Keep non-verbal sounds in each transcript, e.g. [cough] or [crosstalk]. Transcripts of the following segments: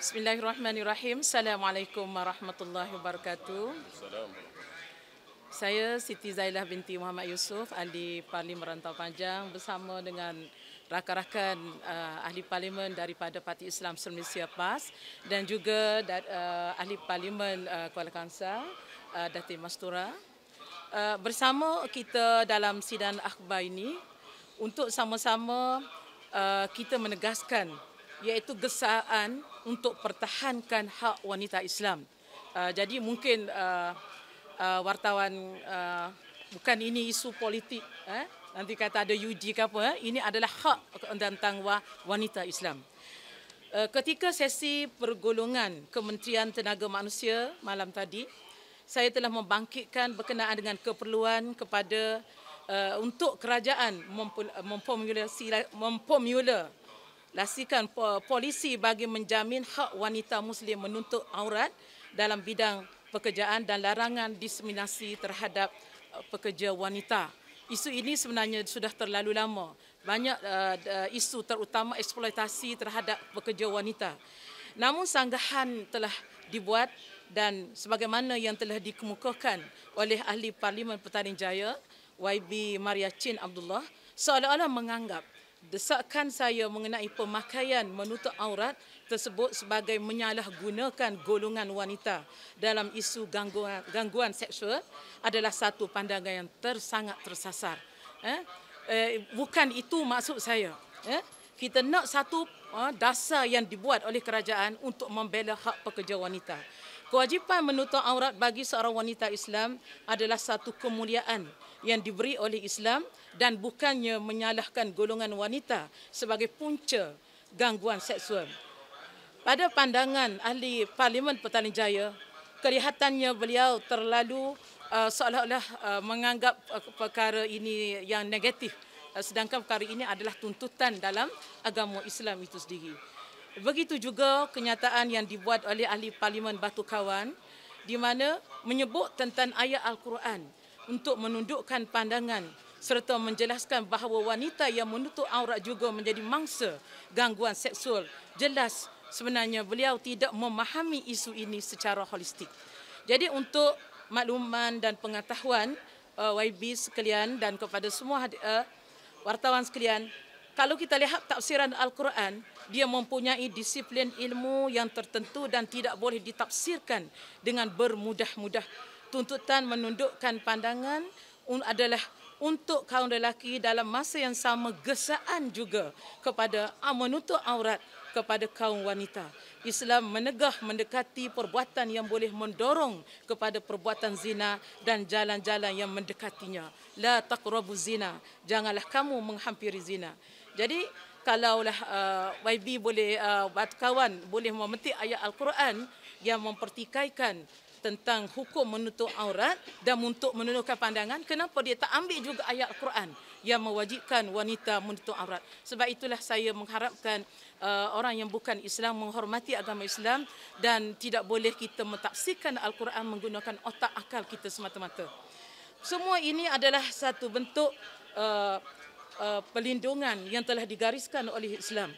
Bismillahirrahmanirrahim. Assalamualaikum warahmatullahi wabarakatuh. Saya Siti Zailah binti Muhammad Yusuf, ahli Parlimen Merantau Panjang bersama dengan rakan-rakan uh, ahli parlimen daripada Parti Islam Malaysia PAS dan juga dat, uh, ahli parlimen uh, Kuala Kangsar, uh, Datin Mastura. Uh, bersama kita dalam sidang akhbar ini untuk sama-sama uh, kita menegaskan iaitu gesaan untuk pertahankan hak wanita Islam. Uh, jadi mungkin uh, uh, wartawan uh, bukan ini isu politik. Eh? Nanti kata ada UG ke apa. Eh? Ini adalah hak tentang wanita Islam. Uh, ketika sesi pergolongan Kementerian Tenaga Manusia malam tadi, saya telah membangkitkan berkenaan dengan keperluan kepada uh, untuk kerajaan memformula, memformula lasikan polisi bagi menjamin hak wanita muslim menuntut aurat dalam bidang pekerjaan dan larangan diskriminasi terhadap uh, pekerja wanita. Isu ini sebenarnya sudah terlalu lama. Banyak uh, isu terutama eksploitasi terhadap pekerja wanita. Namun sanggahan telah dibuat dan sebagaimana yang telah dikemukakan oleh ahli Parlimen Petaling Jaya YB Maria Chin Abdullah seolah-olah menganggap Desakan saya mengenai pemakaian menutup aurat tersebut sebagai menyalahgunakan golongan wanita dalam isu gangguan, gangguan seksual adalah satu pandangan yang tersangat tersasar. Eh? Eh, bukan itu maksud saya. Eh? Kita nak satu eh, dasar yang dibuat oleh kerajaan untuk membela hak pekerja wanita. Kewajipan menutup aurat bagi seorang wanita Islam adalah satu kemuliaan yang diberi oleh Islam dan bukannya menyalahkan golongan wanita sebagai punca gangguan seksual. Pada pandangan ahli Parlimen Petaling Jaya, kelihatannya beliau terlalu uh, seolah-olah uh, menganggap uh, perkara ini yang negatif uh, sedangkan perkara ini adalah tuntutan dalam agama Islam itu sendiri. Begitu juga kenyataan yang dibuat oleh ahli Parlimen Batu Kawan di mana menyebut tentang ayat Al-Quran untuk menundukkan pandangan serta menjelaskan bahawa wanita yang menutup aurat juga menjadi mangsa gangguan seksual. Jelas sebenarnya beliau tidak memahami isu ini secara holistik. Jadi untuk makluman dan pengetahuan eh, YB sekalian dan kepada semua eh, wartawan sekalian, kalau kita lihat tafsiran Al-Quran, dia mempunyai disiplin ilmu yang tertentu dan tidak boleh ditafsirkan dengan bermudah-mudah tuntutan menundukkan pandangan adalah untuk kaum lelaki dalam masa yang sama gesaan juga kepada ah, menutup aurat kepada kaum wanita. Islam menegah mendekati perbuatan yang boleh mendorong kepada perbuatan zina dan jalan-jalan yang mendekatinya. La taqrabu zina. Janganlah kamu menghampiri zina. Jadi kalaulah uh, ah, YB boleh uh, kawan boleh memetik ayat Al-Quran yang mempertikaikan tentang hukum menutup aurat dan untuk menundukkan pandangan kenapa dia tak ambil juga ayat Quran yang mewajibkan wanita menutup aurat sebab itulah saya mengharapkan uh, orang yang bukan Islam menghormati agama Islam dan tidak boleh kita mentafsirkan al-Quran menggunakan otak akal kita semata-mata semua ini adalah satu bentuk uh, uh, pelindungan yang telah digariskan oleh Islam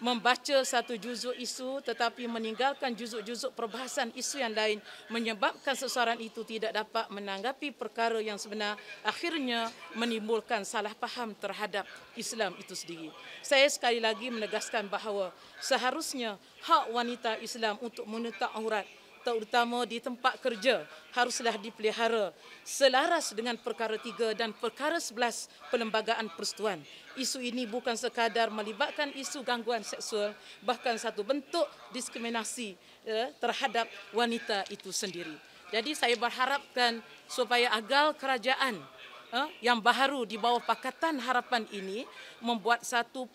membaca satu juzuk isu tetapi meninggalkan juzuk-juzuk perbahasan isu yang lain menyebabkan sesuaran itu tidak dapat menanggapi perkara yang sebenar akhirnya menimbulkan salah faham terhadap Islam itu sendiri. Saya sekali lagi menegaskan bahawa seharusnya hak wanita Islam untuk menetap aurat terutama di tempat kerja haruslah dipelihara selaras dengan perkara tiga dan perkara sebelas Perlembagaan Persetuan isu ini bukan sekadar melibatkan isu gangguan seksual bahkan satu bentuk diskriminasi ya, terhadap wanita itu sendiri. Jadi saya berharapkan supaya agal kerajaan ya, yang baru di bawah Pakatan Harapan ini membuat satu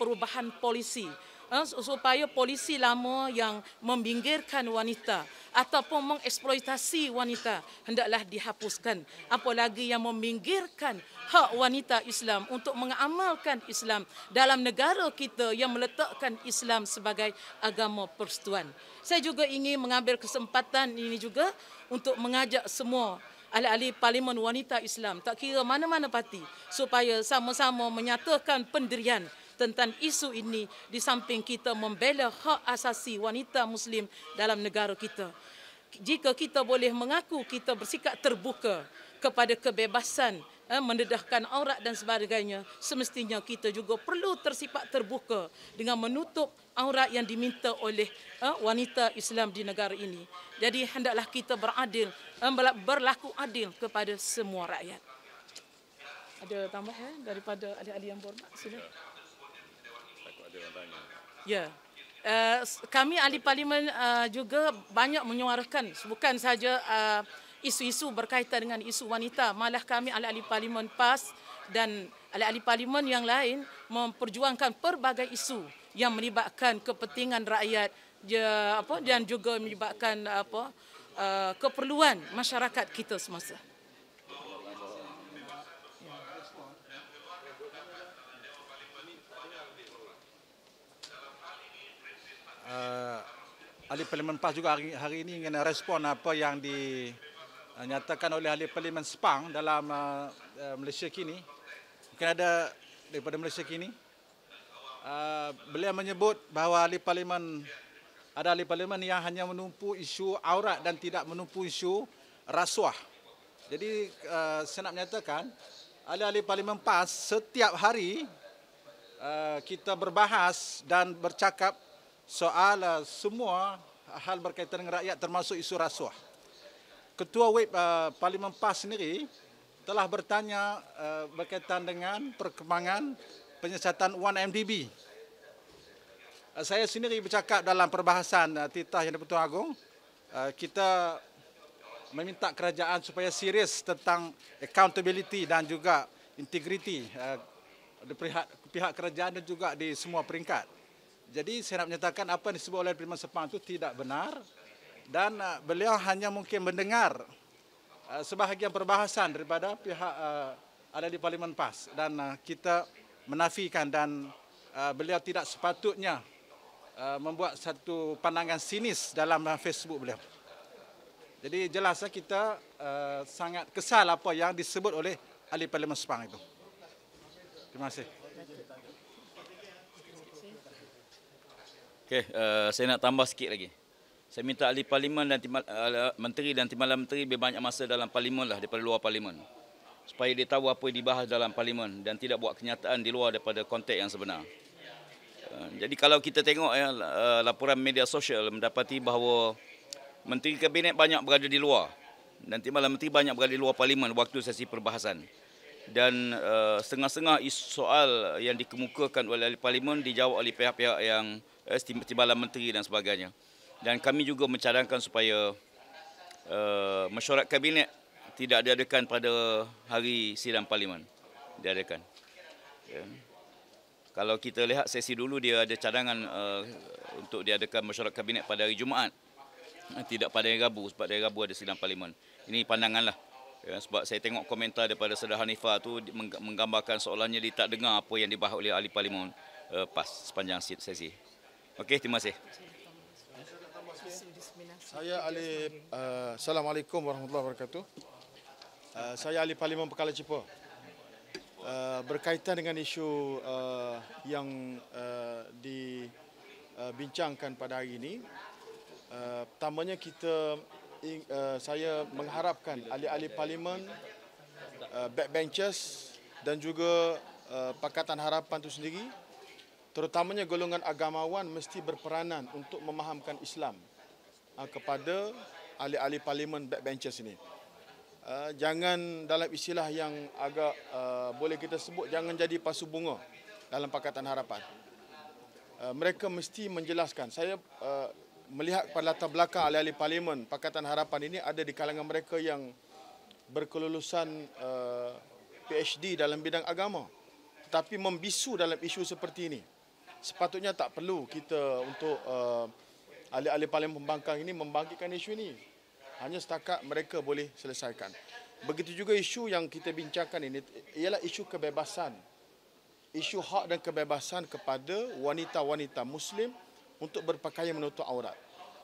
perubahan polisi Eh, supaya polisi lama yang membingkirkan wanita ataupun mengeksploitasi wanita hendaklah dihapuskan apalagi yang membingkirkan hak wanita Islam untuk mengamalkan Islam dalam negara kita yang meletakkan Islam sebagai agama persetuan saya juga ingin mengambil kesempatan ini juga untuk mengajak semua ahli-ahli parlimen wanita Islam tak kira mana-mana parti supaya sama-sama menyatakan pendirian tentang isu ini di samping kita membela hak asasi wanita muslim dalam negara kita. Jika kita boleh mengaku kita bersikap terbuka kepada kebebasan eh, mendedahkan aurat dan sebagainya, semestinya kita juga perlu tersipat terbuka dengan menutup aurat yang diminta oleh eh, wanita Islam di negara ini. Jadi hendaklah kita beradil, eh, berlaku adil kepada semua rakyat. Ada tambahan daripada adik-adik yang berhormat? Sila dengan banyak. Ya. Uh, kami ahli parlimen uh, juga banyak menyuarakan bukan saja uh, eh, isu-isu berkaitan dengan isu wanita, malah kami ahli-ahli parlimen PAS dan ahli-ahli parlimen yang lain memperjuangkan pelbagai isu yang melibatkan kepentingan rakyat ya, apa dan juga melibatkan apa uh, keperluan masyarakat kita semasa. ahli parlimen PAS juga hari, hari ini ingin respon apa yang dinyatakan oleh ahli parlimen Sepang dalam uh, uh, Malaysia kini. Mungkin ada daripada Malaysia kini. Uh, beliau menyebut bahawa ahli parlimen ada ahli parlimen yang hanya menumpu isu aurat dan tidak menumpu isu rasuah. Jadi uh, saya nak menyatakan ahli-ahli parlimen PAS setiap hari uh, kita berbahas dan bercakap soal uh, semua hal berkaitan dengan rakyat termasuk isu rasuah. Ketua WIP uh, Parlimen PAS sendiri telah bertanya uh, berkaitan dengan perkembangan penyiasatan 1MDB. Uh, saya sendiri bercakap dalam perbahasan uh, titah yang dipertuan agung, uh, kita meminta kerajaan supaya serius tentang accountability dan juga integriti uh, di pihak, pihak kerajaan dan juga di semua peringkat. Jadi saya nak menyatakan apa yang disebut oleh Pemimpin Sepang itu tidak benar dan uh, beliau hanya mungkin mendengar uh, sebahagian perbahasan daripada pihak uh, ada di Parlimen PAS dan kita menafikan dan beliau tidak sepatutnya membuat satu pandangan sinis dalam Facebook beliau. Jadi jelaslah kita sangat kesal apa yang disebut oleh ahli Parlimen Sepang itu. Terima kasih. Okey, uh, saya nak tambah sikit lagi. Saya minta ahli parlimen dan timbal, uh, eh, menteri dan timbalan menteri lebih banyak masa dalam parlimen lah daripada luar parlimen. Supaya dia tahu apa yang dibahas dalam parlimen dan tidak buat kenyataan di luar daripada konteks yang sebenar. Uh, jadi kalau kita tengok ya, uh, laporan media sosial mendapati bahawa menteri kabinet banyak berada di luar dan timbalan menteri banyak berada di luar parlimen waktu sesi perbahasan. Dan uh, setengah-setengah soal yang dikemukakan oleh ahli parlimen dijawab oleh pihak-pihak yang eh, timbalan menteri dan sebagainya. Dan kami juga mencadangkan supaya uh, mesyuarat kabinet tidak diadakan pada hari sidang parlimen. Diadakan. Ya. Kalau kita lihat sesi dulu dia ada cadangan uh, untuk diadakan mesyuarat kabinet pada hari Jumaat. Eh, tidak pada hari Rabu sebab hari Rabu ada sidang parlimen. Ini pandanganlah. Ya, sebab saya tengok komentar daripada Saudara Hanifah tu menggambarkan soalannya dia tak dengar apa yang dibahas oleh ahli parlimen uh, pas sepanjang sesi. Okey, terima kasih. Saya Ali uh, eh, Assalamualaikum warahmatullahi wabarakatuh. Uh, saya Ali Parlimen Pekala Cipa. Uh, eh, berkaitan dengan isu uh, yang uh, dibincangkan uh, pada hari ini, uh, pertamanya kita uh, saya mengharapkan ahli-ahli parlimen uh, backbenchers dan juga uh, Pakatan Harapan itu sendiri terutamanya golongan agamawan mesti berperanan untuk memahamkan Islam ah, kepada ahli-ahli parlimen backbenchers ini. Ah, jangan dalam istilah yang agak ah, boleh kita sebut, jangan jadi pasu bunga dalam Pakatan Harapan. Mereka mesti menjelaskan. Saya melihat pada latar belakang ahli-ahli parlimen Pakatan Harapan ini ada di kalangan mereka yang berkelulusan PhD dalam bidang agama tetapi membisu dalam isu seperti ini sepatutnya tak perlu kita untuk uh, ahli-ahli parlimen pembangkang ini membangkitkan isu ini. Hanya setakat mereka boleh selesaikan. Begitu juga isu yang kita bincangkan ini ialah isu kebebasan. Isu hak dan kebebasan kepada wanita-wanita Muslim untuk berpakaian menutup aurat.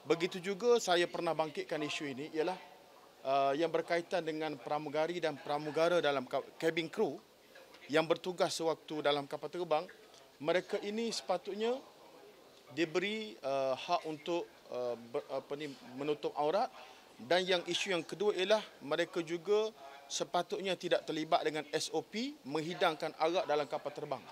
Begitu juga saya pernah bangkitkan isu ini ialah uh, yang berkaitan dengan pramugari dan pramugara dalam kabin kru yang bertugas sewaktu dalam kapal terbang mereka ini sepatutnya diberi uh, hak untuk uh, apa ni menutup aurat dan yang isu yang kedua ialah mereka juga sepatutnya tidak terlibat dengan SOP menghidangkan arak dalam kapal terbang.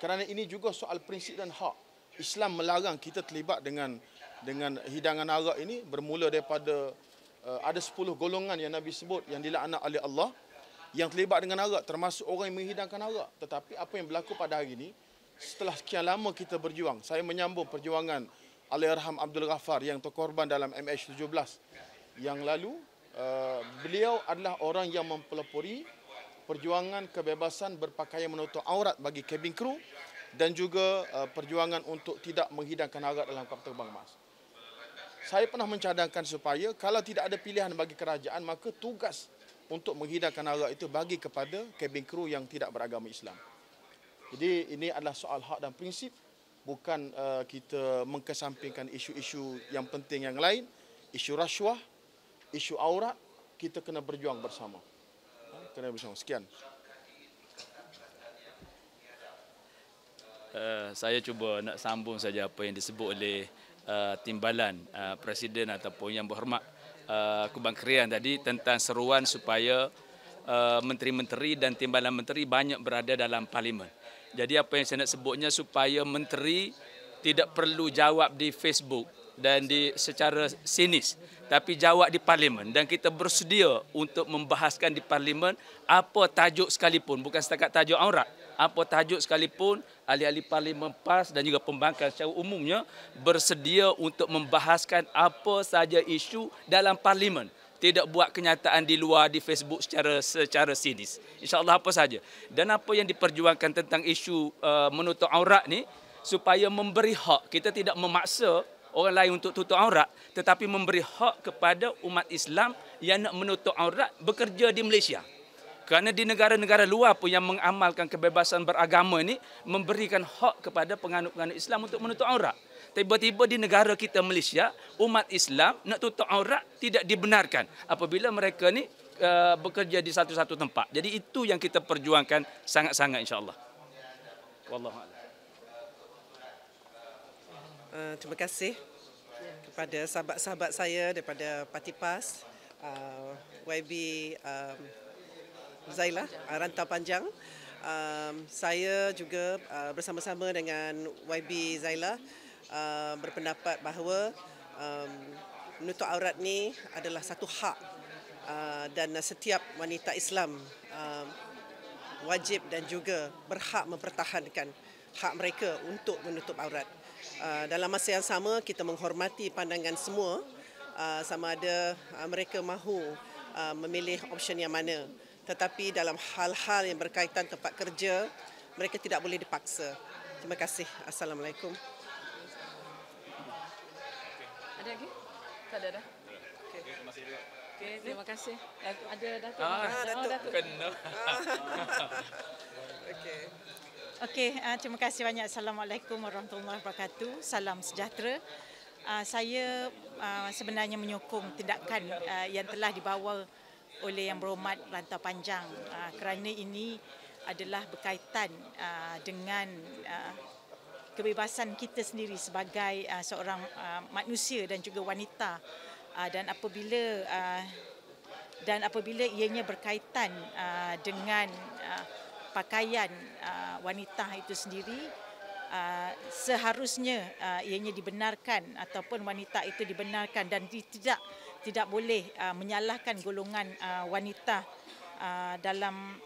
Kerana ini juga soal prinsip dan hak. Islam melarang kita terlibat dengan dengan hidangan arak ini bermula daripada uh, ada 10 golongan yang Nabi sebut yang dilaknat oleh Allah yang terlibat dengan arak termasuk orang yang menghidangkan arak. Tetapi apa yang berlaku pada hari ini setelah sekian lama kita berjuang, saya menyambung perjuangan Alirham Abdul Ghaffar yang terkorban dalam MH17 yang lalu. Uh, beliau adalah orang yang mempelopori perjuangan kebebasan berpakaian menutup aurat bagi cabin crew dan juga uh, perjuangan untuk tidak menghidangkan aurat dalam kapal terbang emas. Saya pernah mencadangkan supaya kalau tidak ada pilihan bagi kerajaan maka tugas untuk menghidangkan aurat itu bagi kepada cabin crew yang tidak beragama Islam. Jadi ini adalah soal hak dan prinsip bukan uh, kita mengkesampingkan isu-isu yang penting yang lain, isu rasuah, isu aurat, kita kena berjuang bersama. Ha, kena bersama. Sekian. Uh, saya cuba nak sambung saja apa yang disebut oleh uh, timbalan uh, presiden ataupun yang berhormat uh, Kubang tadi tentang seruan supaya uh, menteri-menteri dan timbalan menteri banyak berada dalam parlimen. Jadi apa yang saya nak sebutnya supaya menteri tidak perlu jawab di Facebook dan di secara sinis tapi jawab di parlimen dan kita bersedia untuk membahaskan di parlimen apa tajuk sekalipun bukan setakat tajuk aurat apa tajuk sekalipun ahli-ahli parlimen PAS dan juga pembangkang secara umumnya bersedia untuk membahaskan apa saja isu dalam parlimen tidak buat kenyataan di luar di Facebook secara secara sinis. Insya-Allah apa saja. Dan apa yang diperjuangkan tentang isu uh, menutup aurat ni supaya memberi hak. Kita tidak memaksa orang lain untuk tutup aurat tetapi memberi hak kepada umat Islam yang nak menutup aurat bekerja di Malaysia. Kerana di negara-negara luar pun yang mengamalkan kebebasan beragama ini memberikan hak kepada penganut-penganut Islam untuk menutup aurat. Tiba-tiba di negara kita Malaysia, umat Islam nak tutup aurat tidak dibenarkan apabila mereka ni uh, bekerja di satu-satu tempat. Jadi itu yang kita perjuangkan sangat-sangat Insyaallah. allah Wallahualam. Uh, eh, terima kasih kepada sahabat-sahabat saya daripada Parti PAS, uh, eh, YB um, Zailah, uh, Rantau Panjang. Um, saya juga uh, bersama-sama dengan YB Zailah, uh, berpendapat bahawa um, menutup aurat ni adalah satu hak uh, dan setiap wanita Islam uh, wajib dan juga berhak mempertahankan hak mereka untuk menutup aurat. Uh, dalam masa yang sama kita menghormati pandangan semua uh, sama ada uh, mereka mahu uh, memilih option yang mana. Tetapi dalam hal-hal yang berkaitan tempat kerja mereka tidak boleh dipaksa. Terima kasih. Assalamualaikum. Ada lagi? Tak ada dah. Okey. Masih terima kasih. Ada Datuk. Ah, Datuk. Oh, Datuk. Kena. Ah. [laughs] Okey. Okey, uh, terima kasih banyak. Assalamualaikum warahmatullahi wabarakatuh. Salam sejahtera. Uh, saya uh, sebenarnya menyokong tindakan uh, yang telah dibawa oleh Yang Berhormat Rantau Panjang uh, kerana ini adalah berkaitan uh, dengan uh, kebebasan kita sendiri sebagai uh, seorang uh, manusia dan juga wanita uh, dan apabila uh, dan apabila ianya berkaitan uh, dengan uh, pakaian uh, wanita itu sendiri uh, seharusnya uh, ianya dibenarkan ataupun wanita itu dibenarkan dan tidak tidak boleh uh, menyalahkan golongan uh, wanita uh, dalam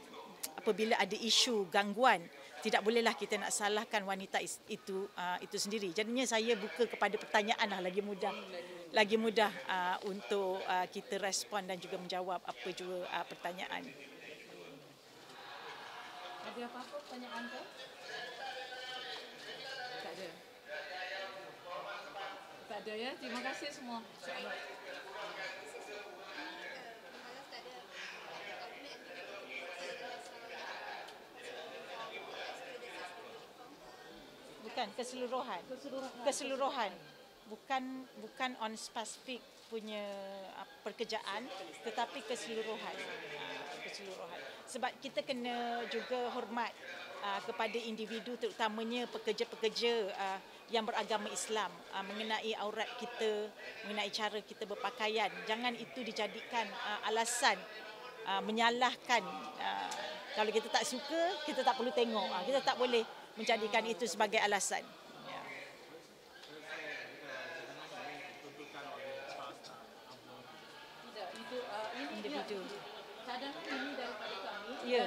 apabila ada isu gangguan tidak bolehlah kita nak salahkan wanita itu uh, itu sendiri. Jadinya saya buka kepada pertanyaan lah lagi mudah, lagi mudah uh, untuk uh, kita respon dan juga menjawab apa juga pertanyaan. Ada apa pertanyaan tu? Tak ada. Tak ada ya. Terima kasih semua. bukan keseluruhan. keseluruhan keseluruhan bukan bukan on specific punya pekerjaan tetapi keseluruhan keseluruhan sebab kita kena juga hormat kepada individu terutamanya pekerja-pekerja yang beragama Islam mengenai aurat kita mengenai cara kita berpakaian jangan itu dijadikan alasan menyalahkan kalau kita tak suka kita tak perlu tengok kita tak boleh menjadikan itu sebagai alasan. Ya. Uh, ya.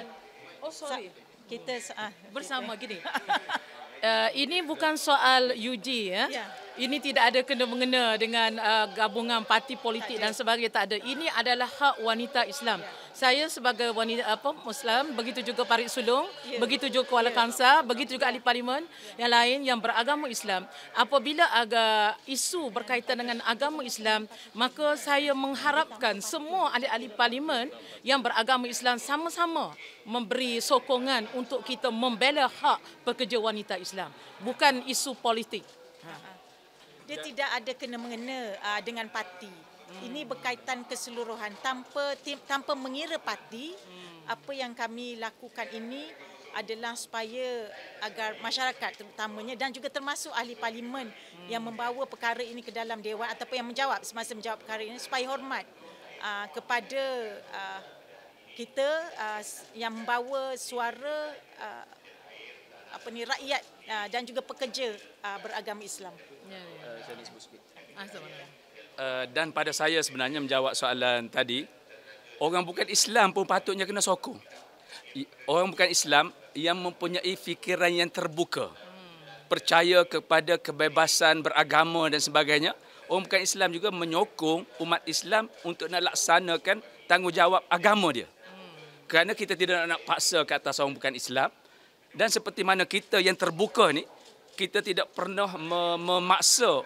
Oh sorry. kita ah, bersama gini. [laughs] Uh, ini bukan soal UG ya. ya ini tidak ada kena mengena dengan uh, gabungan parti politik dan sebagainya tak ada. Ini adalah hak wanita Islam. Saya sebagai wanita apa Muslim, begitu juga Parit Sulung, yeah. begitu juga Kuala ya. Kangsar, yeah. begitu juga ahli parlimen yeah. yang lain yang beragama Islam. Apabila ada isu berkaitan dengan agama Islam, maka saya mengharapkan semua ahli-ahli parlimen yang beragama Islam sama-sama memberi sokongan untuk kita membela hak pekerja wanita Islam, bukan isu politik dia yeah. tidak ada kena mengena uh, dengan parti. Hmm. Ini berkaitan keseluruhan tanpa tanpa mengira parti. Hmm. Apa yang kami lakukan ini adalah supaya agar masyarakat terutamanya dan juga termasuk ahli parlimen hmm. yang membawa perkara ini ke dalam dewan ataupun yang menjawab semasa menjawab perkara ini supaya hormat uh, kepada uh, kita uh, yang membawa suara uh, apa ni rakyat uh, dan juga pekerja uh, beragama Islam. yeah. Ya. Eh, dan pada saya sebenarnya menjawab soalan tadi, orang bukan Islam pun patutnya kena sokong. Orang bukan Islam yang mempunyai fikiran yang terbuka. Percaya kepada kebebasan beragama dan sebagainya. Orang bukan Islam juga menyokong umat Islam untuk nak laksanakan tanggungjawab agama dia. Kerana kita tidak nak paksa ke atas orang bukan Islam. Dan seperti mana kita yang terbuka ni, kita tidak pernah memaksa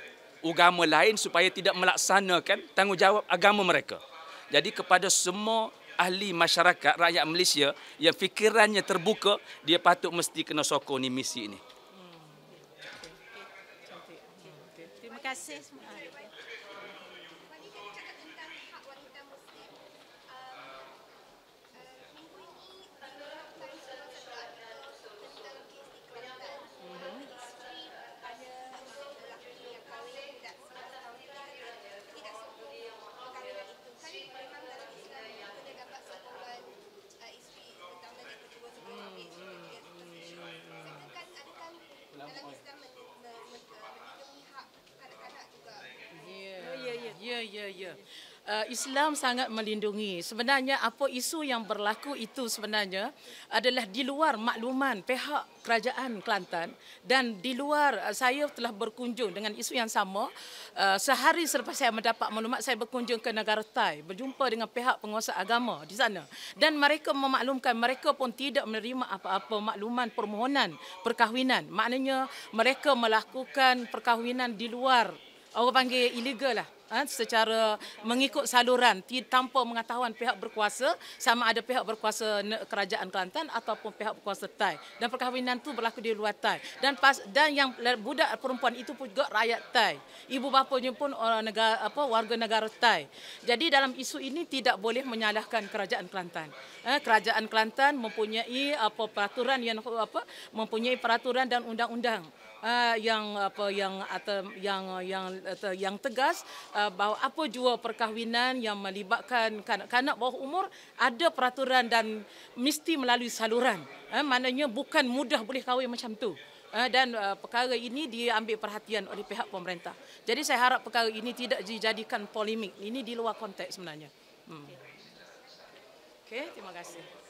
agama lain supaya tidak melaksanakan tanggungjawab agama mereka. Jadi kepada semua ahli masyarakat rakyat Malaysia yang fikirannya terbuka, dia patut mesti kena sokong ni misi ini. Hmm. Terima kasih semua. ya, ya. Eh, Islam sangat melindungi. Sebenarnya apa isu yang berlaku itu sebenarnya adalah di luar makluman pihak kerajaan Kelantan dan di luar eh, saya telah berkunjung dengan isu yang sama eh, sehari selepas saya mendapat maklumat saya berkunjung ke negara Thai berjumpa dengan pihak penguasa agama di sana dan mereka memaklumkan mereka pun tidak menerima apa-apa makluman permohonan perkahwinan. Maknanya mereka melakukan perkahwinan di luar orang panggil illegal lah. Ha, secara mengikut saluran tanpa mengetahuan pihak berkuasa sama ada pihak berkuasa kerajaan Kelantan ataupun pihak berkuasa Thai dan perkahwinan itu berlaku di luar Thai dan pas, dan yang budak perempuan itu pun juga rakyat Thai ibu bapanya pun orang eh, negara apa warga negara Thai jadi dalam isu ini tidak boleh menyalahkan kerajaan Kelantan eh, kerajaan Kelantan mempunyai apa peraturan yang apa mempunyai peraturan dan undang-undang uh, yang apa yang atau yang ah, yang atau yang tegas uh, bahawa apa jua perkahwinan yang melibatkan kanak-kanak bawah umur ada peraturan dan mesti melalui saluran eh, maknanya bukan mudah boleh kahwin macam tu eh, dan uh, perkara ini diambil perhatian oleh pihak pemerintah jadi saya harap perkara ini tidak dijadikan polemik ini di luar konteks sebenarnya hmm. Okey, terima kasih.